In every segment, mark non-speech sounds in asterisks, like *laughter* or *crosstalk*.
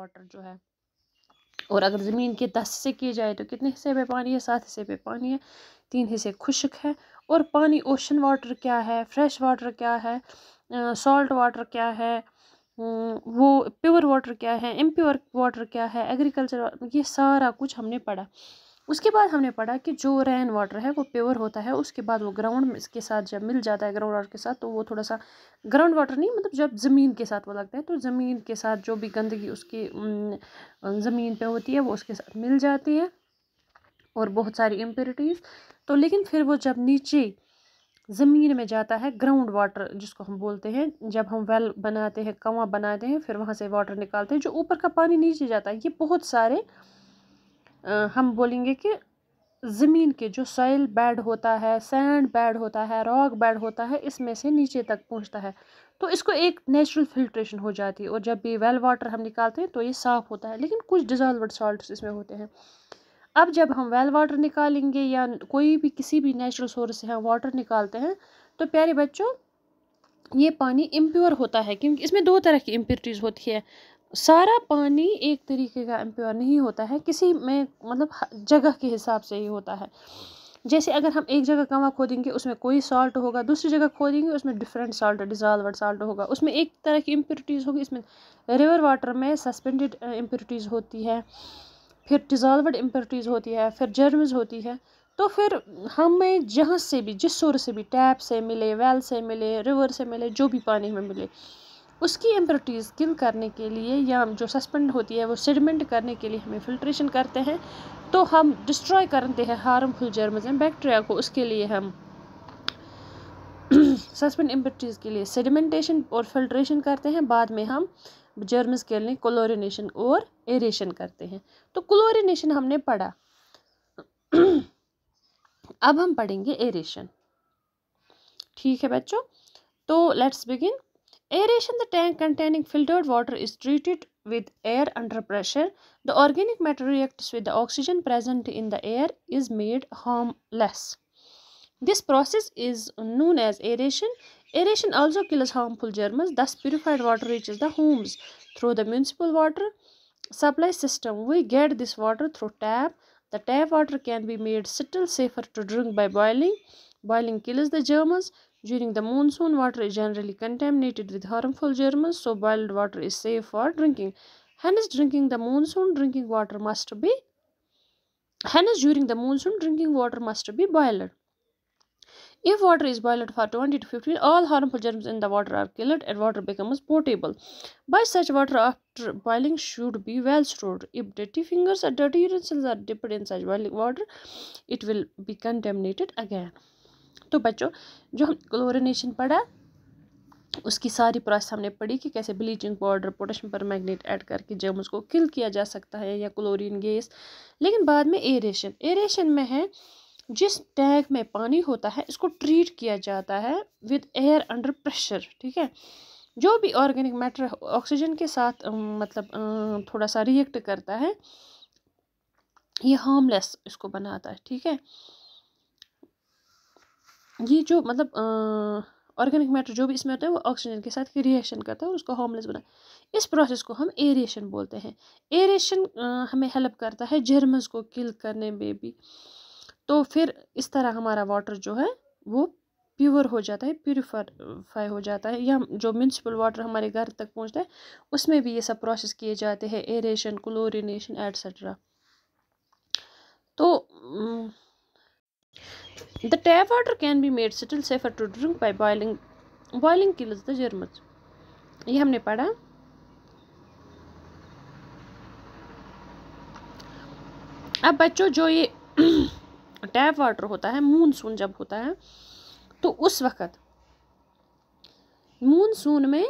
Water जो है और अगर ज़मीन के दस हिस्से किए जाए तो कितने हिस्से पे पानी है सात हिस्से पे पानी है तीन हिस्से खुश्क है और पानी ओशन वाटर क्या है फ्रेश वाटर क्या है सॉल्ट वाटर क्या है वो प्योर वाटर क्या है इम्प्योर वाटर क्या है एग्रीकल्चर ये सारा कुछ हमने पढ़ा उसके बाद हमने पढ़ा कि जो रेन वाटर है वो प्योर होता है उसके बाद वो ग्राउंड के साथ जब मिल जाता है ग्राउंड वाटर के साथ तो वो थोड़ा सा ग्राउंड वाटर नहीं मतलब जब ज़मीन के साथ वो लगता है तो ज़मीन के साथ जो भी गंदगी उसकी ज़मीन पे होती है वो उसके साथ मिल जाती है और बहुत सारी इम्प्योरिटीज़ तो लेकिन फिर वो जब नीचे ज़मीन में जाता है ग्राउंड वाटर जिसको हम बोलते हैं जब हम वेल बनाते हैं कुआं बनाते हैं फिर वहाँ से वाटर निकालते हैं जो ऊपर का पानी नीचे जाता है ये बहुत सारे हम बोलेंगे कि ज़मीन के जो सॉइल बेड होता है सैंड बेड होता है रॉक बेड होता है इसमें से नीचे तक पहुंचता है तो इसको एक नेचुरल फिल्ट्रेशन हो जाती है और जब भी वेल वाटर हम निकालते हैं तो ये साफ़ होता है लेकिन कुछ डिज़ॉल्वड सॉल्ट इसमें होते हैं अब जब हम वेल वाटर निकालेंगे या कोई भी किसी भी नेचुरल सोर्स से हम वाटर निकालते हैं तो प्यारे बच्चों ये पानी इम्प्योर होता है क्योंकि इसमें दो तरह की इम्प्योरिटीज़ होती है सारा पानी एक तरीके का एम्प्योर नहीं होता है किसी में मतलब जगह के हिसाब से ही होता है जैसे अगर हम एक जगह कमा खोदेंगे उसमें कोई सॉल्ट होगा दूसरी जगह खोदेंगे उसमें डिफरेंट सॉल्ट डिजॉल्वड सॉल्ट होगा उसमें एक तरह की इम्प्योरिटीज़ होगी इसमें रिवर वाटर में सस्पेंडेड इम्प्योरिटीज़ होती है फिर डिजॉल्वड इम्प्योरिटीज़ होती है फिर जर्म्स होती है तो फिर हमें जहाँ से भी जिस सोर्स से भी टैप से मिले वेल से मिले रिवर से मिले जो भी पानी हमें मिले उसकी एम्प्रिटीज स्किन करने के लिए या जो सस्पेंड होती है वो सीडमेंट करने के लिए हमें फिल्ट्रेशन करते हैं तो हम डिस्ट्रॉय करते हैं हार्मफुल जर्मस एंड बैक्टीरिया को उसके लिए हम सस्पेंड *clears throat* एम्ब्रिटीज़ के लिए सेडिमेंटेशन और फिल्ट्रेशन करते हैं बाद में हम जर्मस के लिए क्लोरिनेशन और एरेशन करते हैं तो क्लोरिनेशन हमने पढ़ा *clears throat* अब हम पढ़ेंगे एरेशन ठीक है बच्चों तो let's begin Aeration the tank containing filtered water is treated with air under pressure. The organic matter reacts with the oxygen present in the air is made harmless. This process is known as aeration. Aeration also kills harmful germs. Thus purified water reaches the homes through the municipal water supply system. We get this water through tap. The tap water can be made still safer to drink by boiling Boiling kills the germs. During the monsoon, water is generally contaminated with harmful germs, so boiled water is safe for drinking. Hence, drinking the monsoon, drinking water must be hence during the monsoon drinking water must be boiled. If water is boiled for 20 to 15, all harmful germs in the water are killed and water becomes potable. By such water after boiling should be well stored. If dirty fingers or dirty utensils are dipped in such boiling water, it will be contaminated again. तो बच्चों जो हम chlorination पढ़ा उसकी सारी process हमने पढ़ी कि कैसे bleaching powder potassium magnet add करके जर्म्स को किल किया जा सकता है या क्लोरीन गैस लेकिन बाद में एरेशन एरेशन में है जिस टैंक में पानी होता है इसको ट्रीट किया जाता है विद एयर अंडर प्रेशर ठीक है जो भी ऑर्गेनिक मैटर ऑक्सीजन के साथ मतलब थोड़ा सा रिएक्ट करता है ये हार्मलेस इसको बनाता है ठीक है ये जो मतलब ऑर्गेनिक मैटर जो भी इसमें होता है वो ऑक्सीजन के साथ रिएक्शन करता है और उसको होमलेस बना इस प्रोसेस को हम एरिएशन बोलते हैं एरिएशन हमें हेल्प करता है जर्मस को किल करने में भी तो फिर इस तरह हमारा वाटर जो है वो प्योर हो जाता है प्योरीफाई हो जाता है या जो म्यूनसिपल वाटर हमारे घर तक पहुँचता है उसमें भी ये सब प्रोसेस किए जाते हैं एरेशन क्लोरिनेशन एट्सट्रा तो The tap water can be made still safer to drink by boiling. Boiling kills the germs. ये हमने पढ़ा अब बच्चों जो ये टैप *clears throat* वाटर होता है मूनसून जब होता है तो उस वक़्त मूनसून में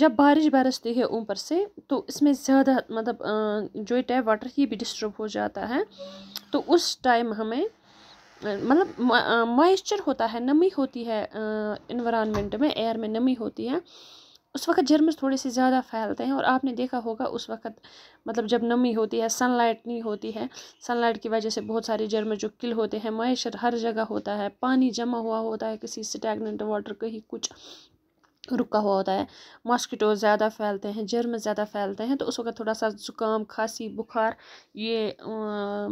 जब बारिश बरसती है ऊपर से तो इसमें ज़्यादा मतलब जो ये टैप वाटर ये भी डिस्टर्ब हो जाता है तो उस टाइम हमें मतलब मॉइस्चर होता है नमी होती है इन्वामेंट में एयर में नमी होती है उस वक्त जर्म्स थोड़े से ज़्यादा फैलते हैं और आपने देखा होगा उस वक्त मतलब जब नमी होती है सनलाइट नहीं होती है सनलाइट की वजह से बहुत सारे जर्म जो किल होते हैं मॉइस्चर हर जगह होता है पानी जमा हुआ होता है किसी स्टैगनेंट वाटर कहीं कुछ रुका हुआ होता है मॉस्किटो ज़्यादा फैलते हैं जर्म ज़्यादा फैलते हैं तो उस वक्त थोड़ा सा ज़ुकाम खांसी बुखार ये आ,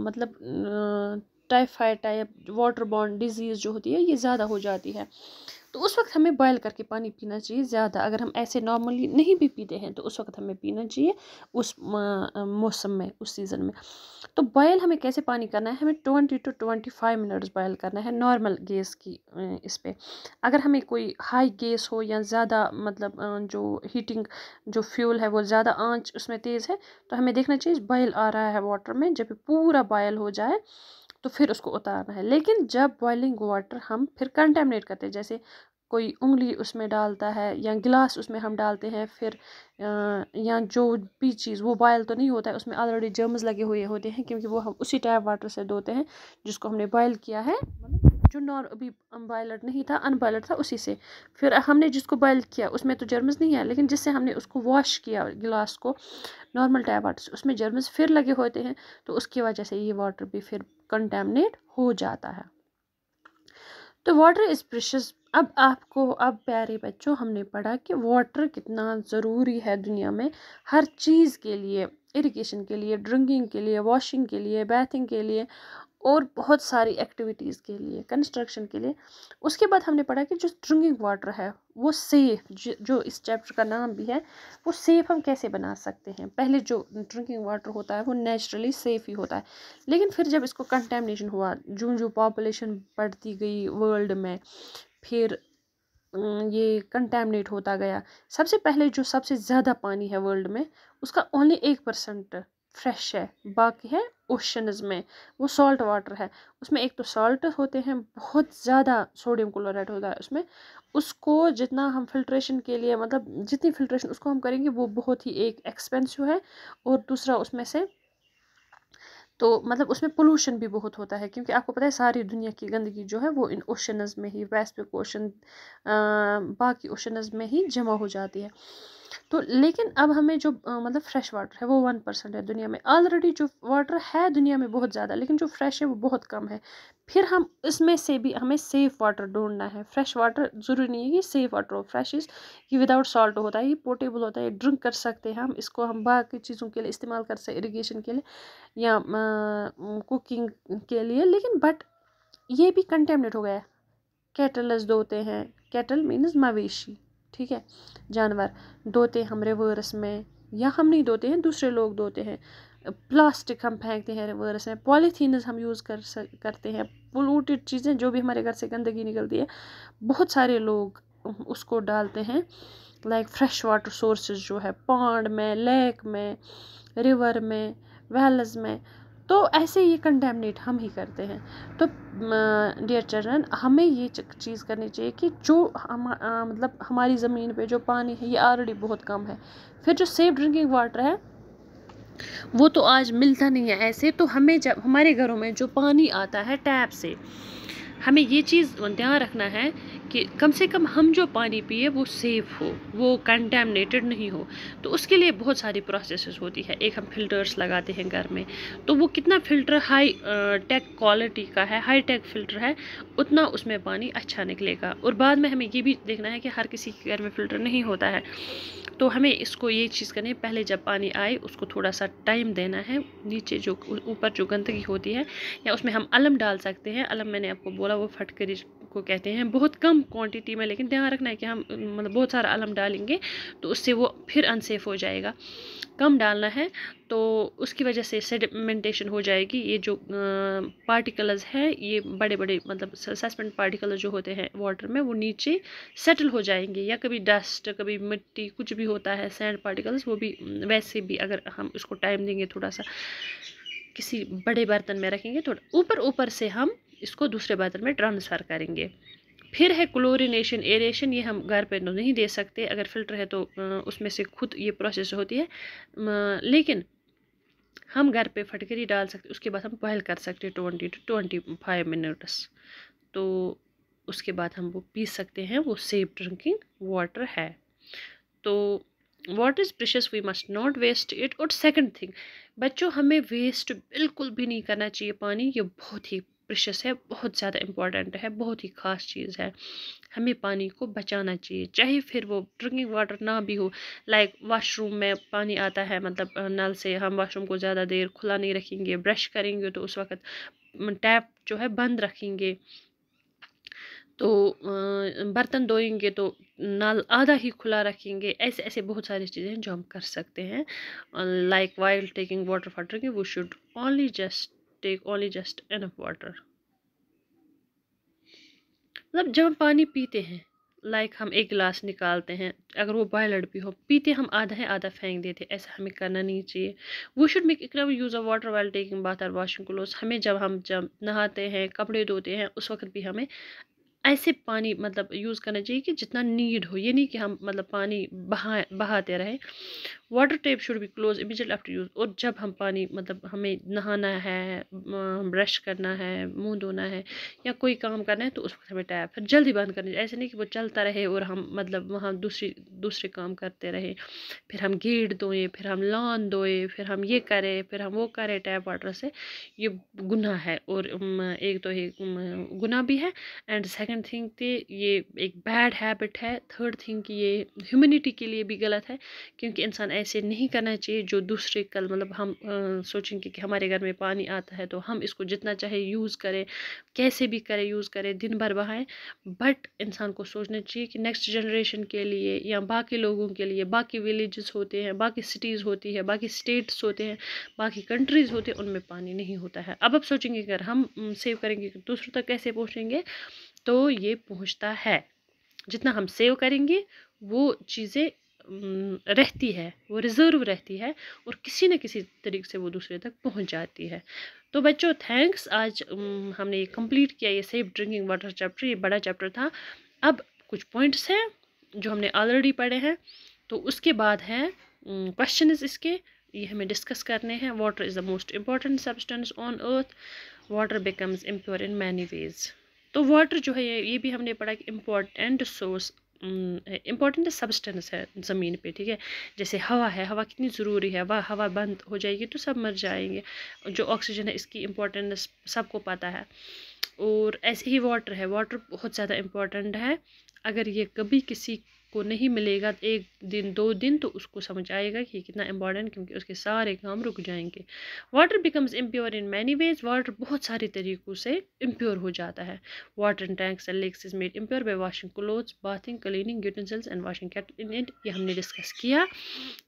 मतलब आ, टाइफाइड टाइप वाटर बॉन्ड डिजीज़ जो होती है ये ज़्यादा हो जाती है तो उस वक्त हमें बॉयल करके पानी पीना चाहिए ज़्यादा अगर हम ऐसे नॉर्मली नहीं भी पीते हैं तो उस वक्त हमें पीना चाहिए उस मौसम में उस सीज़न में तो बॉयल हमें कैसे पानी करना है हमें twenty to twenty five minutes boil करना है नॉर्मल गैस की इस पर अगर हमें कोई हाई गैस हो या ज़्यादा मतलब जो हीटिंग जो फ्यूल है वो ज़्यादा आँच उसमें तेज़ है तो हमें देखना चाहिए बॉयल आ रहा है वाटर में जब पूरा बॉयल हो जाए तो फिर उसको उतारना है लेकिन जब बॉइलिंग वाटर हम फिर कंटेमनेट करते हैं जैसे कोई उंगली उसमें डालता है या गिलास उसमें हम डालते हैं फिर या जो भी चीज़ वो बॉयल तो नहीं होता है उसमें ऑलरेडी जर्म्स लगे हुए होते हैं क्योंकि वो हम उसी टाइप वाटर से धोते हैं जिसको हमने बॉयल किया है जो नॉर अभी बॉयलर नहीं था अनबॉयलर था उसी से फिर हमने जिसको बॉयल किया उसमें तो जर्म्स नहीं है लेकिन जिससे हमने उसको वॉश किया गिलास को नॉर्मल टैप वाटर से उसमें जर्म्स फिर लगे होते हैं तो उसकी वजह से ये वाटर भी फिर कंटेमनेट हो जाता है तो वाटर इज़ प्रिशस अब आपको अब प्यारे बच्चों हमने पढ़ा कि वाटर कितना ज़रूरी है दुनिया में हर चीज़ के लिए इरिगेशन के लिए ड्रिंकिंग के लिए वॉशिंग के लिए बैथिंग के लिए और बहुत सारी एक्टिविटीज़ के लिए कंस्ट्रक्शन के लिए उसके बाद हमने पढ़ा कि जो ड्रिंकिंग वाटर है वो सेफ़ जो इस चैप्टर का नाम भी है वो सेफ़ हम कैसे बना सकते हैं पहले जो ड्रिंकिंग वाटर होता है वो नेचुरली सेफ़ ही होता है लेकिन फिर जब इसको कंटेमिनेशन हुआ जो जो पॉपुलेशन बढ़ती गई वर्ल्ड में फिर ये कंटेमिनेट होता गया सबसे पहले जो सबसे ज़्यादा पानी है वर्ल्ड में उसका ओनली एक परसेंट फ्रेश है बाकी है ओशनज़ में वो सॉल्ट वाटर है उसमें एक तो सॉल्ट होते हैं बहुत ज़्यादा सोडियम क्लोराइड होता है उसमें उसको जितना हम फिल्ट्रेशन के लिए मतलब जितनी फिल्ट्रेशन उसको हम करेंगे वो बहुत ही एक एक्सपेंसिव है और दूसरा उसमें से तो मतलब उसमें पोलूशन भी बहुत होता है क्योंकि आपको पता है सारी दुनिया की गंदगी जो है वो इन ओशनज़ में ही पैसिफिक ओशन बाकी ओशनज़ में ही जमा हो जाती है तो लेकिन अब हमें जो आ, मतलब फ्रेश वाटर है वो वन परसेंट है दुनिया में ऑलरेडी जो वाटर है दुनिया में बहुत ज़्यादा लेकिन जो फ्रेश है वो बहुत कम है फिर हम इसमें से भी हमें सेफ़ वाटर ढूंढना है फ्रेश वाटर ज़रूरी नहीं है कि सेफ़ वाटर हो फ्रेश ये विदाउट सॉल्ट होता है ये पोर्टेबल होता है ड्रिंक कर सकते हैं हम इसको हम बाकी चीज़ों के लिए इस्तेमाल कर सकते इरीगेशन के लिए या कुकिंग के लिए लेकिन बट ये भी कंटेमनेट हो गया है कैटलस धोते हैं कैटल मीन्स मवेशी ठीक है जानवर धोते हम रिवर्स में या हम नहीं धोते हैं दूसरे लोग धोते हैं प्लास्टिक हम फेंकते हैं रिवर्स में पॉलीथीनज हम यूज़ कर करते हैं पोलूटेड चीज़ें जो भी हमारे घर से गंदगी निकलती है बहुत सारे लोग उसको डालते हैं लाइक फ्रेश वाटर सोर्सेज जो है पॉन्ड में लेक में रिवर में वेल्स में तो ऐसे ये कंटेमनेट हम ही करते हैं तो डियर चिल्ड्रन हमें ये चीज़ करनी चाहिए कि जो हम आ, मतलब हमारी ज़मीन पे जो पानी है ये ऑलरेडी बहुत कम है फिर जो सेफ ड्रिंकिंग वाटर है वो तो आज मिलता नहीं है ऐसे तो हमें जब हमारे घरों में जो पानी आता है टैप से हमें ये चीज़ ध्यान रखना है कि कम से कम हम जो पानी पिए वो सेफ़ हो वो कंटेमनेटेड नहीं हो तो उसके लिए बहुत सारी प्रोसेस होती है एक हम फिल्टर्स लगाते हैं घर में तो वो कितना फ़िल्टर हाई टेक क्वालिटी का है हाई टेक फ़िल्टर है उतना उसमें पानी अच्छा निकलेगा और बाद में हमें ये भी देखना है कि हर किसी के घर में फ़िल्टर नहीं होता है तो हमें इसको ये चीज़ करनी है पहले जब पानी आए उसको थोड़ा सा टाइम देना है नीचे जो ऊपर जो गंदगी होती है या उसमें हम अलम डाल सकते हैं अलम मैंने आपको बोला वो फटकरी को कहते हैं बहुत कम क्वांटिटी में लेकिन ध्यान रखना है कि हम मतलब बहुत सारा अलम डालेंगे तो उससे वो फिर अनसेफ हो जाएगा कम डालना है तो उसकी वजह से सेडिमेंटेशन हो जाएगी ये जो पार्टिकल्स हैं ये बड़े बड़े मतलब सस्पेंड पार्टिकल्स जो होते हैं वाटर में वो नीचे सेटल हो जाएंगे या कभी डस्ट कभी मिट्टी कुछ भी होता है सैंड पार्टिकल्स वो भी वैसे भी अगर हम उसको टाइम देंगे थोड़ा सा किसी बड़े बर्तन में रखेंगे थोड़ा ऊपर ऊपर से हम इसको दूसरे बर्तन में ट्रांसफ़र करेंगे फिर है क्लोरीनेशन एरेशन ये हम घर पर नहीं दे सकते अगर फिल्टर है तो उसमें से खुद ये प्रोसेस होती है लेकिन हम घर पे फटकरी डाल सकते उसके बाद हम बॉयल कर सकते twenty to twenty five minutes तो उसके बाद हम वो पी सकते हैं वो सेफ ड्रिंकिंग वाटर है तो water is precious we must not waste it और सेकंड थिंग बच्चों हमें वेस्ट बिल्कुल भी नहीं करना चाहिए पानी ये बहुत ही प्रिशस है बहुत ज़्यादा इम्पॉर्टेंट है बहुत ही ख़ास चीज़ है हमें पानी को बचाना चाहिए चाहे फिर वो ड्रिंकिंग वाटर ना भी हो लाइक वाशरूम में पानी आता है मतलब नल से हम वाशरूम को ज़्यादा देर खुला नहीं रखेंगे ब्रश करेंगे तो उस वक्त टैप जो है बंद रखेंगे तो बर्तन धोएंगे तो नल आधा ही खुला रखेंगे ऐसे ऐसे बहुत सारी चीज़ें जो हम कर सकते हैं like while taking water for drinking वो should only just take only just enough water मतलब जब हम पानी पीते हैं लाइक हम एक गिलास निकालते हैं अगर वो बॉयलड भी हो पीते हम आधा है आधा फेंक देते हैं ऐसा हमें करना नहीं चाहिए we should make economic use of water while taking bath और वॉशिंग क्लोथ हमें जब हम जब नहाते हैं कपड़े धोते हैं उस वक्त भी हमें ऐसे पानी मतलब यूज़ करना चाहिए कि जितना नीड हो ये नहीं कि हम मतलब पानी बहा बहाते रहें water tap should be close immediate after use और जब हम पानी मतलब हमें नहाना है ब्रश करना है मुंह धोना है या कोई काम करना है तो उस वक्त हमें टैप फिर जल्दी बंद करना चाहिए ऐसे नहीं कि वो चलता रहे और हम मतलब वहाँ दूसरी दूसरे काम करते रहे फिर हम गेट धोए फिर हम लॉन धोए फिर हम ये करें फिर हम वो करें टैप वाटर से ये गुना है और एक तो ये गुना भी है एंड सेकेंड थिंग ये एक बैड हैबिट है थर्ड थिंग कि ये ह्यूमनिटी के लिए भी गलत है क्योंकि इंसान ऐसे नहीं करना चाहिए जो दूसरे कल मतलब हम सोचेंगे कि हमारे घर में पानी आता है तो हम इसको जितना चाहे यूज़ करें कैसे भी करें यूज़ करें दिन भर बहाएँ बट इंसान को सोचना चाहिए कि नेक्स्ट जनरेशन के लिए या बाकी लोगों के लिए बाकी विलेजेस होते हैं बाकी सिटीज़ होती है बाकी स्टेट्स होते हैं बाकी कंट्रीज़ होते हैं उनमें पानी नहीं होता है अब अब सोचेंगे अगर हम सेव करेंगे तो दूसरों तक कैसे पहुँचेंगे तो ये पहुँचता है जितना हम सेव करेंगे वो चीज़ें रहती है वो रिज़र्व रहती है और किसी न किसी तरीके से वो दूसरे तक पहुंच जाती है तो बच्चों थैंक्स आज हमने ये कंप्लीट किया ये सेफ ड्रिंकिंग वाटर चैप्टर ये बड़ा चैप्टर था अब कुछ पॉइंट्स हैं जो हमने ऑलरेडी पढ़े हैं तो उसके बाद हैं क्वेश्चन इसके ये हमें डिस्कस करने हैं water is the most important substance on earth water becomes impure in many ways तो वाटर जो है ये भी हमने पढ़ा कि इम्पॉर्टेंट सोर्स इम्पॉर्टेंट सब्सटेंस है ज़मीन पे ठीक है जैसे हवा है हवा कितनी ज़रूरी है वह हवा बंद हो जाएगी तो सब मर जाएंगे जो ऑक्सीजन है इसकी इम्पोर्टेंस सबको पता है और ऐसे ही वाटर है वाटर बहुत ज़्यादा इम्पॉर्टेंट है अगर ये कभी किसी को नहीं मिलेगा एक दिन दो दिन तो उसको समझ आएगा कि कितना इंपॉर्टेंट क्योंकि उसके सारे काम रुक जाएंगे water becomes impure in many ways water बहुत सारे तरीक़ों से इम्प्योर हो जाता है water tanks and lakes is made impure by washing clothes bathing cleaning utensils and washing cat in it ये हमने डिस्कस किया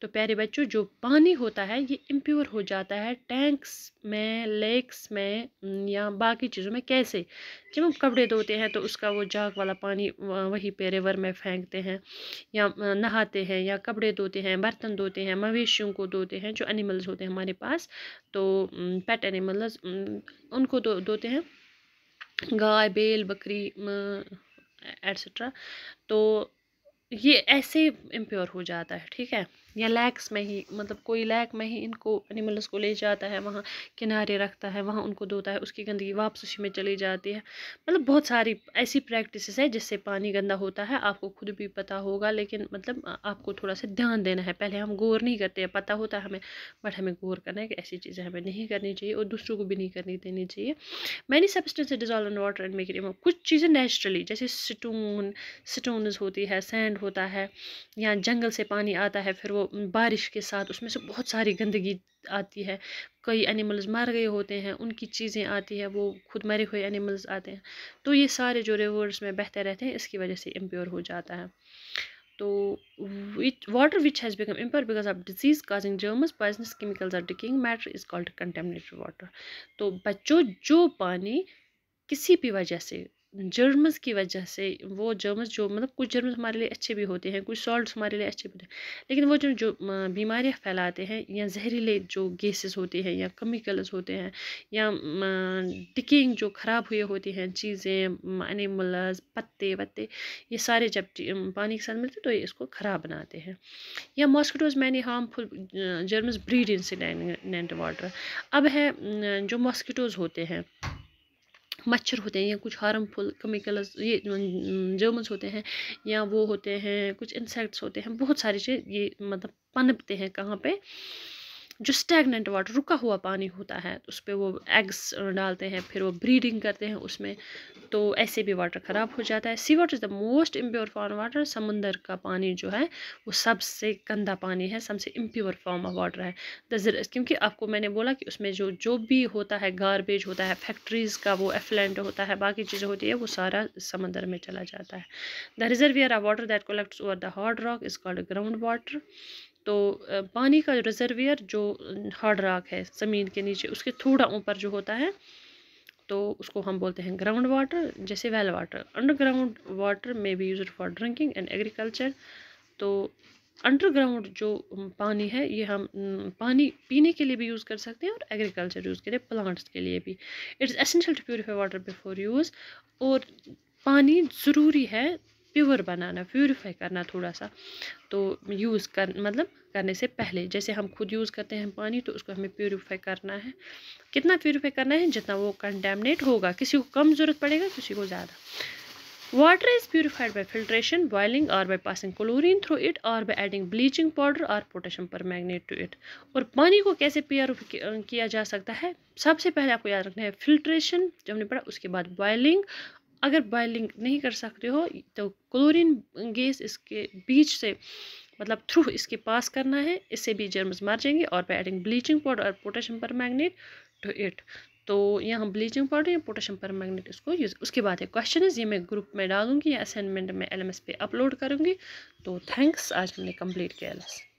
तो प्यारे बच्चों जो पानी होता है ये इम्प्योर हो जाता है टैंक्स में लेक्स में या बाकी चीज़ों में कैसे जब हम कपड़े धोते हैं तो उसका वो जाग वाला पानी वहीं पे रिवर में फेंकते हैं या नहाते हैं या कपड़े धोते हैं बर्तन धोते हैं मवेशियों को धोते हैं जो एनिमल्स होते हैं हमारे पास तो पेट एनिमल्स उनको धोते हैं गाय बैल बकरी एट्सट्रा तो ये ऐसे इम्प्योर हो जाता है ठीक है या लैक्स में ही मतलब कोई लैक में ही इनको एनिमल्स को ले जाता है वहाँ किनारे रखता है वहाँ उनको धोता है उसकी गंदगी वापस उसी में चली जाती है मतलब बहुत सारी ऐसी प्रैक्टिस है जिससे पानी गंदा होता है आपको खुद भी पता होगा लेकिन मतलब आपको थोड़ा सा ध्यान देना है पहले हम गौर नहीं करते हैं पता होता है हमें बट हमें गौर करना है कि ऐसी चीज़ें हमें नहीं करनी चाहिए और दूसरों को भी नहीं करनी देनी चाहिए many substance dissolve in water and making कुछ चीज़ें नेचुरली जैसे स्टोन स्टोन होती है सैंड होता है या जंगल से पानी आता है फिर वो बारिश के साथ उसमें से बहुत सारी गंदगी आती है कई एनिमल्स मर गए होते हैं उनकी चीज़ें आती हैं वो खुद मरे हुए एनिमल्स आते हैं तो ये सारे जो रिवर्स में बहते रहते हैं इसकी वजह से इम्प्योर हो जाता है तो which water which has become impure because of disease causing germs poisonous chemicals are decaying matter is called contaminated water तो बच्चों जो पानी किसी भी वजह से जर्म्स की वजह से वो जर्म्स जो मतलब कुछ जर्म्स हमारे लिए अच्छे भी होते हैं कुछ सॉल्ट हमारे लिए अच्छे भी होते हैं लेकिन वो जो जो बीमारियाँ फैलाते हैं या जहरीले जो गैसेस होते हैं या केमिकल्स होते हैं या डिकिंग जो ख़राब हुए होते हैं चीज़ें एनिमल्स पत्ते वत्ते ये सारे जब पानी के साथ मिलते तो ये इसको ख़राब बनाते हैं या mosquitoes many harmful germs breed incident water अब है जो मॉस्किटोज़ होते हैं मच्छर होते हैं या कुछ हार्मफुल केमिकल्स ये जर्मस होते हैं या वो होते हैं कुछ इंसेक्ट्स होते हैं बहुत सारी चीज़ ये मतलब पनपते हैं कहाँ पे जो स्टैगनेंट वाटर रुका हुआ पानी होता है तो उस पर वो एग्स डालते हैं फिर वो ब्रीडिंग करते हैं उसमें तो ऐसे भी वाटर ख़राब हो जाता है sea water is the most impure form water समुंदर का पानी जो है वो सबसे गंदा पानी है सबसे इम्प्योर फॉर्म ऑफ वाटर है द क्योंकि आपको मैंने बोला कि उसमें जो जो भी होता है गारबेज होता है फैक्ट्रीज़ का वो एफलेंट होता है बाकी चीज़ें होती है वो सारा समंदर में चला जाता है the reservoir of water that collects over the hot rock is called ground water तो पानी का रिजर्वियर जो हार्ड रॉक है ज़मीन के नीचे उसके थोड़ा ऊपर जो होता है तो उसको हम बोलते हैं ग्राउंड वाटर जैसे वेल वाटर अंडरग्राउंड वाटर में भी use for drinking and agriculture तो अंडरग्राउंड जो पानी है ये हम पानी पीने के लिए भी यूज़ कर सकते हैं और एग्रीकल्चर यूज़ के लिए प्लांट्स के लिए भी it's essential to purify water before use और पानी ज़रूरी है प्योर बनाना प्योरीफाई करना थोड़ा सा तो यूज़ कर मतलब करने से पहले जैसे हम खुद यूज़ करते हैं पानी तो उसको हमें प्योरीफाई करना है कितना प्योरीफाई करना है जितना वो कंटेमनेट होगा किसी को कम ज़रूरत पड़ेगा किसी को ज़्यादा water is purified by filtration boiling और by passing chlorine through it और बाई एडिंग ब्लीचिंग पाउडर और potassium permanganate to it और पानी को कैसे प्योर किया जा सकता है सबसे पहले आपको याद रखना है फिल्ट्रेशन जो हमने पढ़ा उसके बाद बॉयलिंग अगर बॉयलिंग नहीं कर सकते हो तो क्लोरीन गैस इसके बीच से मतलब थ्रू इसके पास करना है इससे भी जर्म्स मर जाएंगे और बाय एडिंग ब्लीचिंग पाउडर और potassium permanganate to it तो यहाँ ब्लीचिंग पाउडर या पोटेशियम पर मैगनेट इसको यूज़ उसके बाद है क्वेश्चन ये मैं ग्रुप में डालूंगी या असाइनमेंट में एल पे अपलोड करूँगी तो थैंक्स आज हमने कम्प्लीट किया लेसन